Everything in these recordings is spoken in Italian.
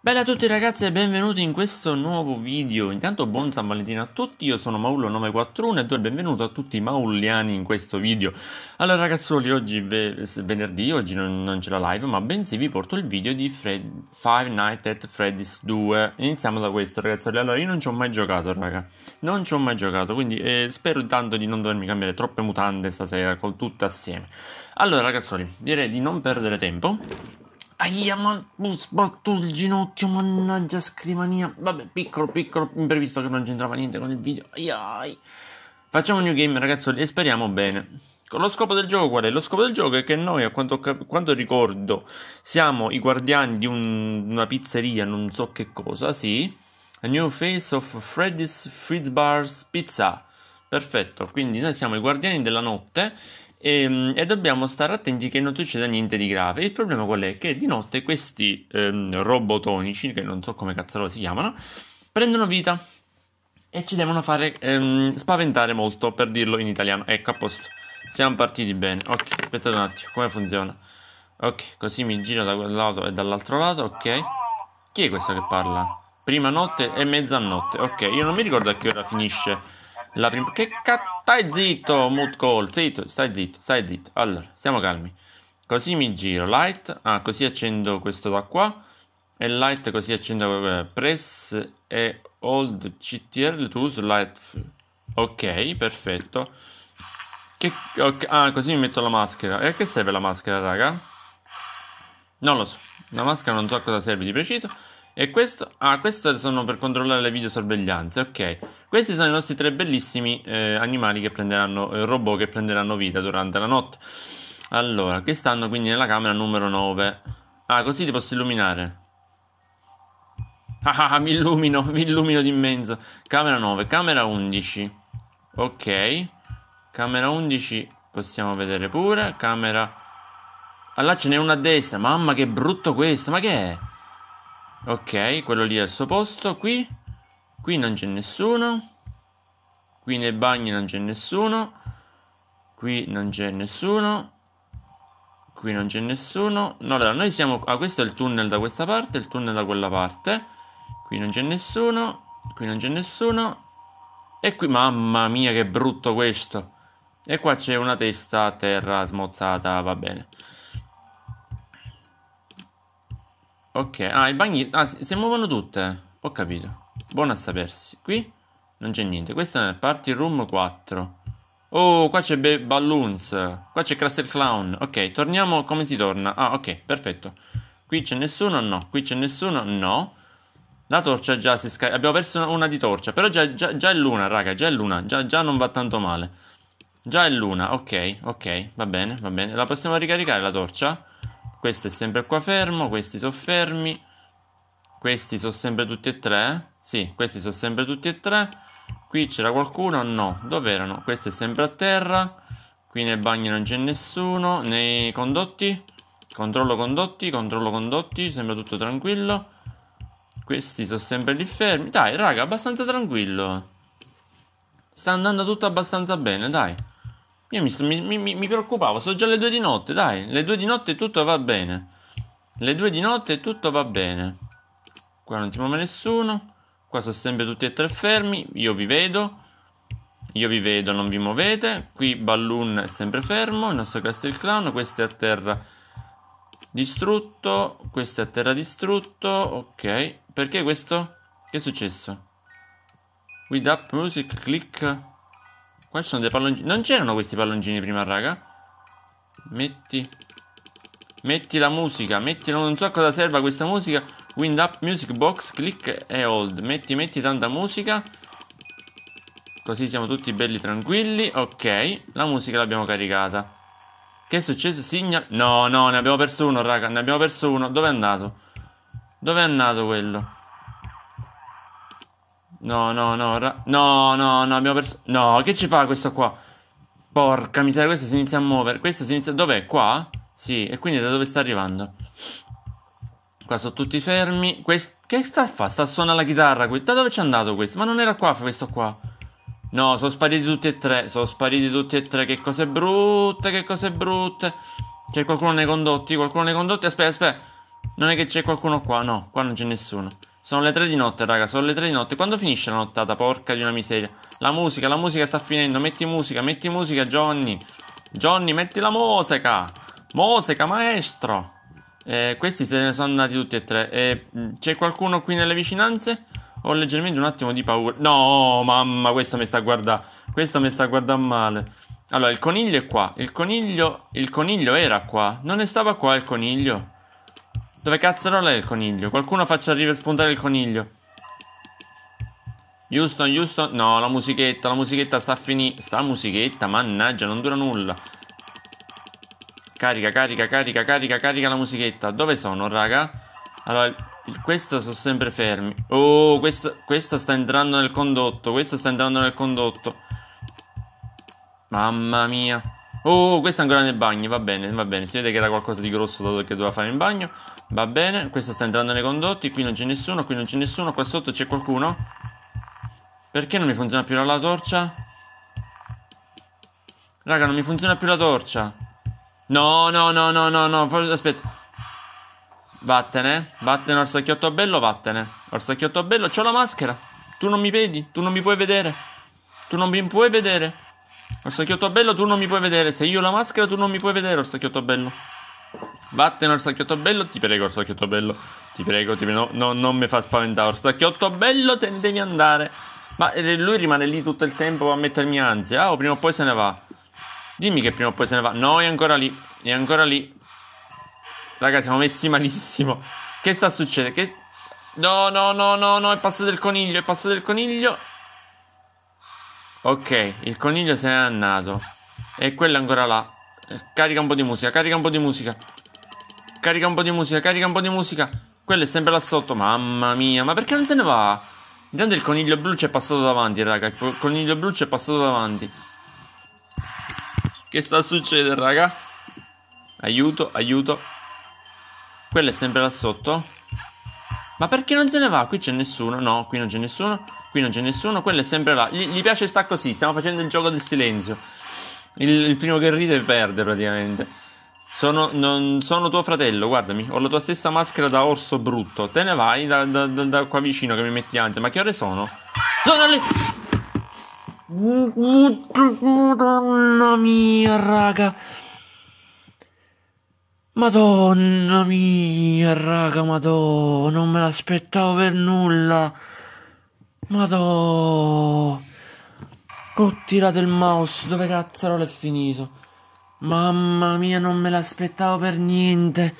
Bella a tutti ragazzi e benvenuti in questo nuovo video Intanto buon San Valentino a tutti, io sono Maullo941 e do il benvenuto a tutti i maulliani in questo video Allora ragazzuoli, oggi ve- venerdì, oggi non, non c'è la live ma bensì vi porto il video di Fred- Five Nights at Freddy's 2 Iniziamo da questo ragazzuoli, allora io non ci ho mai giocato raga Non ci ho mai giocato, quindi eh, spero intanto di non dovermi cambiare troppe mutande stasera con tutte assieme Allora ragazzuoli, direi di non perdere tempo Aia, ma ho sbatto il ginocchio, mannaggia scrivania. Vabbè, piccolo, piccolo imprevisto che non c'entrava niente con il video. Aiai. Facciamo un new game, ragazzi, e speriamo bene. Lo scopo del gioco qual è? Lo scopo del gioco è che noi, a quanto, quanto ricordo, siamo i guardiani di un, una pizzeria, non so che cosa, sì. A new face of Freddy's Fritz Bar's Pizza. Perfetto, quindi noi siamo i guardiani della notte e, ehm, e, dobbiamo stare attenti che non succeda niente di grave. Il problema qual è? Che di notte questi ehm, robotonici, che non so come cazzaro si chiamano, prendono vita e ci devono fare ehm, spaventare molto, per dirlo in italiano. Ecco, a posto. Siamo partiti bene. Ok, aspettate un attimo, come funziona? Ok, così mi giro da quel lato e dall'altro lato, ok. Chi è questo che parla? Prima notte e mezzanotte, ok. Io non mi ricordo a che ora finisce la prima... Che cazzo... Stai zitto, mood call. Zitto, stai zitto, stai zitto. Allora, stiamo calmi. Così mi giro. Light. Ah, così accendo questo da qua. E light così accendo... Eh, press e hold CTRL to use light... Ok, perfetto. Che... Okay. Ah, così mi metto la maschera. E a che serve la maschera, raga? Non lo so. La maschera non so a cosa serve di preciso. E questo? Ah, queste sono per controllare le videosorveglianze, ok. Questi sono i nostri tre bellissimi eh, animali che prenderanno, eh, robot che prenderanno vita durante la notte. Allora, che stanno quindi nella camera numero 9. Ah, così ti posso illuminare. Ah, ah, ah mi illumino, mi illumino di d'immenso. Camera 9, camera 11. Ok. Camera 11 possiamo vedere pure. Camera... Ah, là ce n'è una a destra. Mamma che brutto questo, ma che è? Ok, quello lì è al suo posto. Qui. Qui non c'è nessuno. Qui nei bagni non c'è nessuno. Qui non c'è nessuno. Qui non c'è nessuno. No, allora, noi siamo... Ah, questo è il tunnel da questa parte, il tunnel da quella parte. Qui non c'è nessuno. Qui non c'è nessuno. E qui, mamma mia, che brutto questo. E qua c'è una testa a terra smozzata, va bene. Ok, ah, i bagni... Ah, si muovono tutte. Ho capito. Buono a sapersi. Qui non c'è niente. Questa è Party Room 4. Oh, qua c'è Balloons. Qua c'è Crusted Clown. Ok, torniamo come si torna. Ah, ok, perfetto. Qui c'è nessuno? No. Qui c'è nessuno? No. La torcia già si scarica. Abbiamo perso una, una, di torcia. Però già, già, già, è luna, raga. Già è luna. Già, già non va tanto male. Già è luna. Ok, ok. Va bene, va bene. La possiamo ricaricare la torcia? Questo è sempre qua fermo, questi sono fermi. Questi sono sempre tutti e tre? Sì, questi sono sempre tutti e tre. Qui c'era qualcuno? No. Dove erano? Questo è sempre a terra. Qui nei bagni non c'è nessuno. Nei condotti? Controllo condotti, controllo condotti. Sembra tutto tranquillo. Questi sono sempre lì fermi. Dai, raga, abbastanza tranquillo. Sta andando tutto abbastanza bene, dai. Io mi, mi, mi, preoccupavo, sono già le due di notte, dai, le due di notte tutto va bene. Le due di notte tutto va bene. Qua non si muove nessuno. Qua sono sempre tutti e tre fermi. Io vi vedo. Io vi vedo, non vi muovete. Qui Balloon è sempre fermo. Il nostro Castle Clown. Questo è a terra distrutto. Questo è a terra distrutto. Ok. Perché questo? Che è successo? With up music click. Qua ci sono dei palloncini. Non c'erano questi palloncini prima, raga. Metti. Metti la musica. Metti. Non so a cosa serva questa musica. Wind up music box. Click e hold. Metti, metti tanta musica. Così siamo tutti belli tranquilli. Ok. La musica l'abbiamo caricata. Che è successo? Signal. No, no, ne abbiamo perso uno, raga. Ne abbiamo perso uno. Dove è andato? Dove è andato quello? No, no, no, ra- no, no, no, abbiamo perso... No, che ci fa questo qua? Porca miseria, questo si inizia a muovere. Questo si inizia... Dov'è? Qua? Sì, e quindi da dove sta arrivando? Qua sono tutti fermi. Quest... Che sta a fare? Sta a suonare la chitarra. Da dove c'è andato questo? Ma non era qua questo qua. No, sono spariti tutti e tre. Sono spariti tutti e tre. Che cose brutte, che cose brutte. C'è qualcuno nei condotti? Qualcuno nei condotti? Aspetta, aspetta. Non è che c'è qualcuno qua? No, qua non c'è nessuno. Sono le tre di notte, raga, sono le tre di notte. Quando finisce la nottata? Porca di una miseria. La musica, la musica sta finendo. Metti musica, metti musica, Johnny. Johnny, metti la musica. Musica, maestro. Eh, questi se ne sono andati tutti e tre. Eh, c'è qualcuno qui nelle vicinanze? Ho leggermente un attimo di paura. No, mamma, questo mi sta a guardare. Questo mi sta a guardare male. Allora, il coniglio è qua. Il coniglio, il coniglio era qua. Non ne stava qua il coniglio. Dove cazzo è il coniglio? Qualcuno faccia arrivare e spuntare il coniglio. Houston, Houston. No, la musichetta, la musichetta sta finita. Sta musichetta, mannaggia, non dura nulla. Carica, carica, carica, carica, carica la musichetta. Dove sono, raga? Allora, questo sono sempre fermi. Oh, questo, questo sta entrando nel condotto. Questo sta entrando nel condotto. Mamma mia. Oh, oh questo è ancora nel bagno, va bene, va bene. Si vede che era qualcosa di grosso che doveva fare in bagno. Va bene, questo sta entrando nei condotti. Qui non c'è nessuno, qui non c'è nessuno. Qua sotto c'è qualcuno. Perché non mi funziona più la torcia? Raga, non mi funziona più la torcia. No, no, no, no, no, no. Aspetta. Vattene, vattene, orsacchiotto bello, vattene. Orsacchiotto bello, c'ho la maschera. Tu non mi vedi, tu non mi puoi vedere. Tu non mi puoi vedere. Orsacchiotto bello, tu non mi puoi vedere. Se io ho la maschera, tu non mi puoi vedere, orsacchiotto bello. Vattene, orsacchiotto bello. Ti prego, orsacchiotto bello. Ti prego, ti prego. No, no, non mi fa spaventare. Orsacchiotto bello, te ne devi andare. Ma eh, lui rimane lì tutto il tempo a mettermi ansia. O ah, oh, prima o poi se ne va. Dimmi che prima o poi se ne va. No, è ancora lì. È ancora lì. Raga, siamo messi malissimo. Che sta succedendo? Che... No, no, no, no, no. È passato il coniglio. È passato il coniglio. Ok, il coniglio se n'è andato. E quello è ancora là. Eh, carica un po' di musica, carica un po' di musica. Carica un po' di musica, carica un po' di musica. Quello è sempre là sotto. Mamma mia, ma perché non se ne va? Intanto il coniglio blu ci è passato davanti, raga. Il coniglio blu ci è passato davanti. Che sta succedendo, raga? Aiuto, aiuto. Quello è sempre là sotto. Ma perché non se ne va? Qui c'è nessuno. No, qui non c'è nessuno. Qui non c'è nessuno, quello è sempre là. Gli, gli piace sta così, stiamo facendo il gioco del silenzio. Il, il primo che ride perde praticamente. Sono, non, sono, tuo fratello, guardami, ho la tua stessa maschera da orso brutto. Te ne vai da, da, da, da qua vicino che mi metti ansia. Ma che ore sono? Sono le... Madonna mia, raga. Madonna mia, raga, madonna, non me l'aspettavo per nulla. Madò. Ho oh, tirato il mouse, dove cazzarola è finito? Mamma mia, non me l'aspettavo per niente.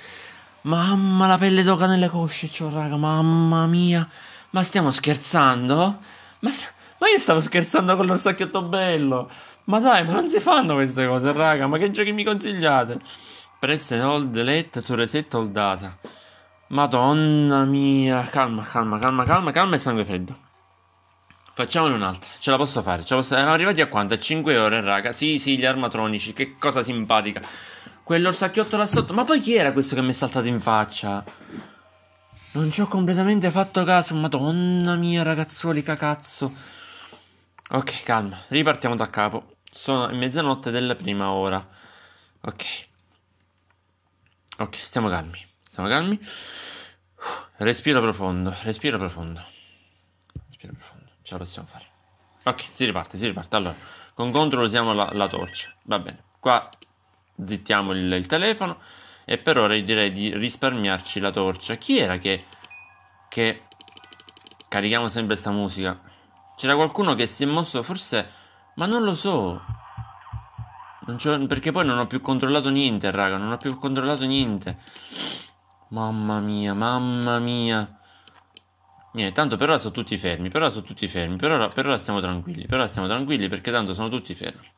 Mamma, la pelle d'oca nelle cosce, c'ho raga, mamma mia. Ma stiamo scherzando? Ma, ma io stavo scherzando con lo sacchiotto bello. Ma dai, ma non si fanno queste cose, raga. Ma che giochi mi consigliate? Press and hold delete to reset all data. Madonna mia. Calma, calma, calma, calma, calma e sangue freddo. Facciamone un'altra, ce la posso fare. Ce la posso... Erano arrivati a quanto? A 5 ore, raga. Sì, sì, gli armatronici, che cosa simpatica. Quell'orsacchiotto là sotto. Ma poi chi era questo che mi è saltato in faccia? Non ci ho completamente fatto caso. Madonna mia, ragazzuoli, cacazzo. Ok, calma, ripartiamo da capo. Sono in mezzanotte della prima ora. Ok. Ok, stiamo calmi. Stiamo calmi. Respiro profondo, respiro profondo. Respiro profondo ce la possiamo fare. Ok, si riparte, si riparte. Allora, con control usiamo la, la torcia. Va bene, qua zittiamo il, il, telefono e per ora direi di risparmiarci la torcia. Chi era che... che... Carichiamo sempre sta musica. C'era qualcuno che si è mosso forse... Ma non lo so. Non perché poi non ho più controllato niente, raga. Non ho più controllato niente. Mamma mia, mamma mia. Niente, tanto per ora sono tutti fermi, per ora sono tutti fermi, per ora, per ora stiamo tranquilli, per ora stiamo tranquilli perché tanto sono tutti fermi.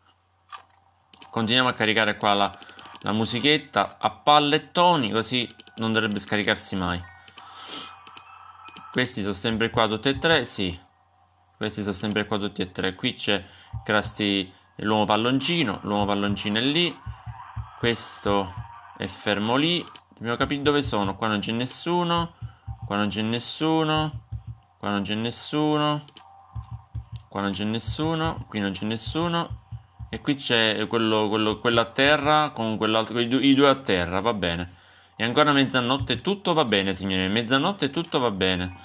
Continuiamo a caricare qua la, la musichetta a pallettoni così non dovrebbe scaricarsi mai. Questi sono sempre qua tutti e tre, sì. Questi sono sempre qua tutti e tre. Qui c'è Crasti l'uomo palloncino, l'uomo palloncino è lì. Questo è fermo lì. Dobbiamo capire dove sono, qua non c'è nessuno. Qua non c'è nessuno. Qua non c'è nessuno. Qua non c'è nessuno. Qui non c'è nessuno. E qui c'è quello, quello, quello a terra con quell'altro. I due, I due a terra, va bene. E ancora mezzanotte tutto va bene, signore Mezzanotte tutto va bene.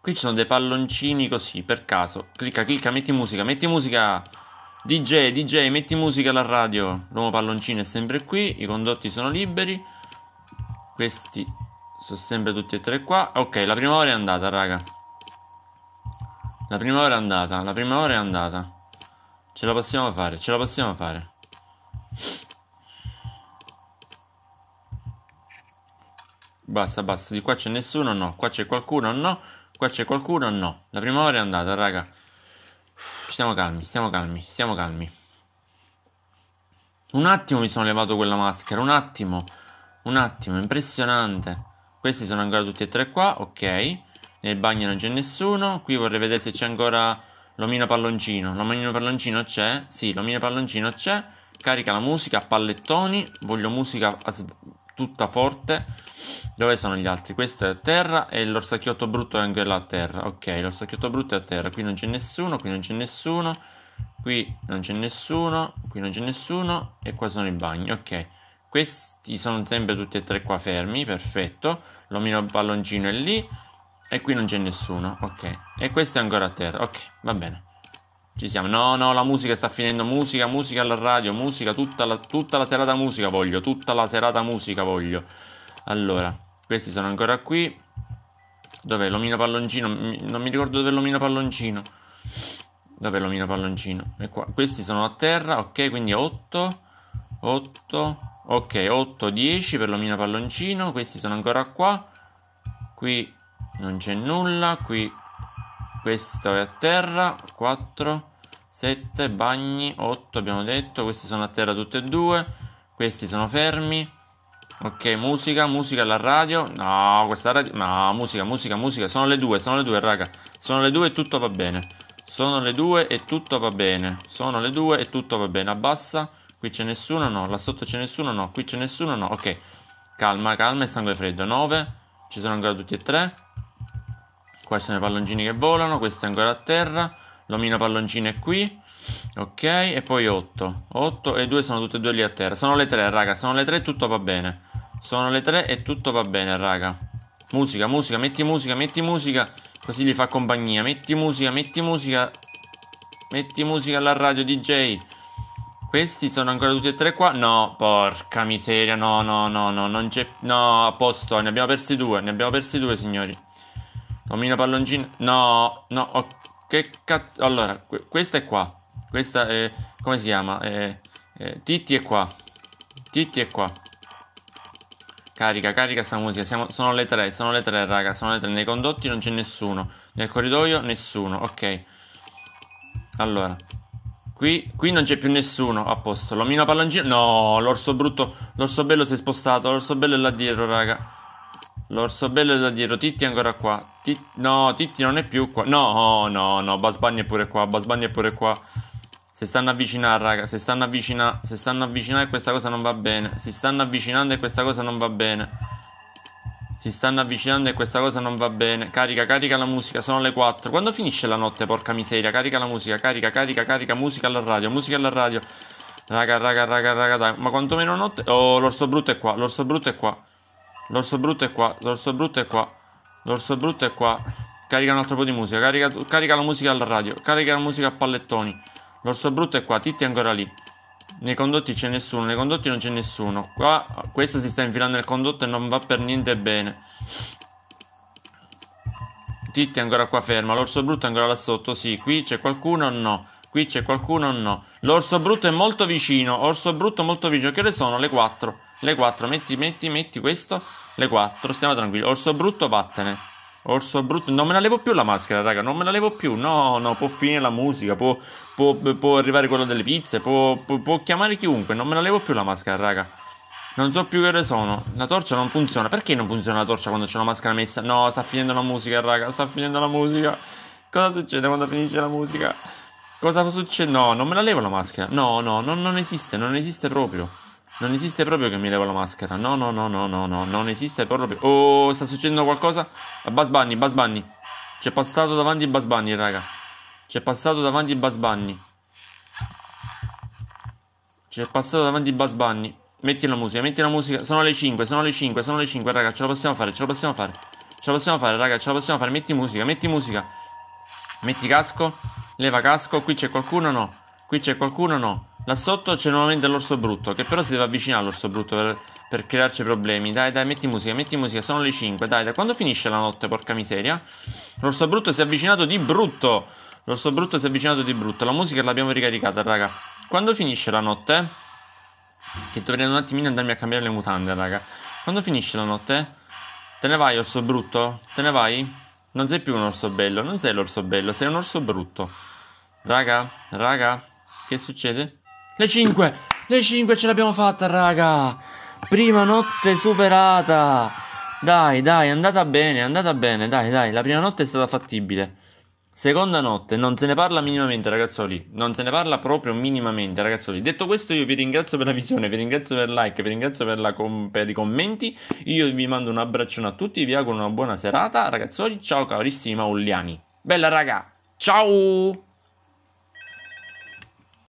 Qui ci sono dei palloncini così, per caso. Clicca, clicca, metti musica, metti musica. DJ, DJ, metti musica alla radio. L'uomo palloncino è sempre qui, i condotti sono liberi. Questi sono sempre tutti e tre qua. Ok, la prima ora è andata, raga. La prima ora è andata, la prima ora è andata. Ce la possiamo fare, ce la possiamo fare. Basta, basta, di qua c'è nessuno, no. Qua c'è qualcuno, no. Qua c'è qualcuno, no. La prima ora è andata, raga. stiamo calmi, stiamo calmi, stiamo calmi. Un attimo mi sono levato quella maschera, un attimo. Un attimo, impressionante. Questi sono ancora tutti e tre qua, ok. Nel bagno non c'è nessuno. Qui vorrei vedere se c'è ancora l'omino palloncino. L'omino palloncino c'è? Sì, l'omino palloncino c'è. Carica la musica, pallettoni. Voglio musica tutta forte. Dove sono gli altri? Questo è a terra e l'orsacchiotto brutto è anche là a terra. Ok, l'orsacchiotto brutto è a terra. Qui non c'è nessuno, qui non c'è nessuno. Qui non c'è nessuno, qui non c'è nessuno. E qua sono i bagni, ok. Questi sono sempre tutti e tre qua fermi, perfetto. L'omino palloncino è lì e qui non c'è nessuno, ok. E questo è ancora a terra, ok, va bene. Ci siamo. No, no, la musica sta finendo. Musica, musica alla radio, musica, tutta la, tutta la serata musica voglio, tutta la serata musica voglio. Allora, questi sono ancora qui. Dov'è l'omino palloncino? Non mi ricordo dov'è l'omino palloncino. Dov'è l'omino palloncino? E qua. Questi sono a terra, ok, quindi 8, 8, Ok, 8, 10 per l'omino palloncino. Questi sono ancora qua. Qui non c'è nulla. Qui questo è a terra. 4, 7, bagni, 8 abbiamo detto. Questi sono a terra tutti e due. Questi sono fermi. Ok, musica, musica alla radio. No, questa radio... No, musica, musica, musica. Sono le due, sono le due, raga. Sono le due e tutto va bene. Sono le due e tutto va bene. Sono le due e tutto va bene. Abbassa. Qui c'è nessuno, no. Là sotto c'è nessuno, no. Qui c'è nessuno, no. Ok. Calma, calma, è sangue freddo. 9. Ci sono ancora tutti e tre. Qua sono i palloncini che volano. Questo è ancora a terra. L'omino palloncino è qui. Ok, e poi 8. 8 e 2 sono tutte e due lì a terra. Sono le 3, raga. Sono le 3 e tutto va bene. Sono le 3 e tutto va bene, raga. Musica, musica, metti musica, metti musica. Così gli fa compagnia. Metti musica, metti musica. Metti musica alla radio, DJ. Questi sono ancora tutti e tre qua? No, porca miseria, no, no, no, no, non c'è... No, a posto, ne abbiamo persi due, ne abbiamo persi due, signori. Domina palloncino... No, no, oh, che cazzo... Allora, que questa è qua. Questa è... come si chiama? È, è, Titti è qua. Titti è qua. Carica, carica sta musica. Siamo, sono le tre, sono le tre, raga, sono le tre. Nei condotti non c'è nessuno. Nel corridoio nessuno, ok. Allora, Qui, qui, non c'è più nessuno. A posto. L'omino palloncino. No, l'orso brutto. L'orso bello si è spostato. L'orso bello è là dietro, raga. L'orso bello è là dietro. Titti è ancora qua. Titti, no, Titti non è più qua. No, no, no. Basbagni è pure qua. Basbagni è pure qua. Se stanno avvicinando, raga. Se stanno avvicinando. Se stanno avvicinando e questa cosa non va bene. Si stanno avvicinando e questa cosa non va bene. Si stanno avvicinando e questa cosa non va bene. Carica, carica la musica, sono le 4. Quando finisce la notte, porca miseria? Carica la musica, carica, carica, carica, musica alla radio, musica alla radio. Raga, raga, raga, raga, dai. Ma quantomeno notte... Oh, l'orso brutto è qua, l'orso brutto è qua. L'orso brutto è qua, l'orso brutto è qua. L'orso brutto è qua. Carica un altro po' di musica, carica, carica la musica alla radio, carica la musica a pallettoni. L'orso brutto è qua, Titti è ancora lì. Nei condotti c'è nessuno, nei condotti non c'è nessuno. Qua questo si sta infilando nel condotto e non va per niente bene. Titti è ancora qua ferma, l'orso brutto è ancora là sotto, sì. Qui c'è qualcuno o no? Qui c'è qualcuno o no? L'orso brutto è molto vicino, orso brutto molto vicino. Che ore sono? Le 4. Le 4, metti, metti, metti questo. Le 4, stiamo tranquilli. Orso brutto, vattene. Orso brutto, non me la levo più la maschera, raga, non me la levo più. No, no, può finire la musica, può, può, può arrivare quello delle pizze, può, può, chiamare chiunque. Non me la levo più la maschera, raga. Non so più che ore sono. La torcia non funziona. Perché non funziona la torcia quando c'è una maschera messa? No, sta finendo la musica, raga, sta finendo la musica. Cosa succede quando finisce la musica? Cosa succede? No, non me la levo la maschera. No, no, no non esiste, non esiste proprio. Non esiste proprio che mi levo la maschera. No, no, no, no, no, no. Non esiste proprio. Oh, sta succedendo qualcosa? A Basbanni, Basbanni. C'è passato davanti Basbanni, raga. C'è passato davanti Basbanni. C'è passato davanti Basbanni. Metti la musica, metti la musica. Sono le 5, sono le 5, sono le 5, raga. Ce la possiamo fare, ce la possiamo fare. Ce la possiamo fare, raga, ce la possiamo fare. Metti musica, metti musica. Metti casco. Leva casco. Qui c'è qualcuno, no. Qui c'è qualcuno, no. Là sotto c'è nuovamente l'orso brutto, che però si deve avvicinare all'orso brutto per, per, crearci problemi. Dai, dai, metti musica, metti musica, sono le 5. Dai, da quando finisce la notte, porca miseria? L'orso brutto si è avvicinato di brutto. L'orso brutto si è avvicinato di brutto. La musica l'abbiamo ricaricata, raga. Quando finisce la notte? Che dovrei un attimino andarmi a cambiare le mutande, raga. Quando finisce la notte? Te ne vai, orso brutto? Te ne vai? Non sei più un orso bello, non sei l'orso bello, sei un orso brutto. Raga, raga, che succede? Le 5. Le 5 ce l'abbiamo fatta, raga. Prima notte superata. Dai, dai, è andata bene, è andata bene. Dai, dai, la prima notte è stata fattibile. Seconda notte, non se ne parla minimamente, ragazzoli. Non se ne parla proprio minimamente, ragazzoli. Detto questo, io vi ringrazio per la visione, vi ringrazio per il like, vi ringrazio per, com- per i commenti. Io vi mando un abbraccione a tutti, vi auguro una buona serata, ragazzoli. Ciao, carissima Ulliani. Bella, raga. Ciao!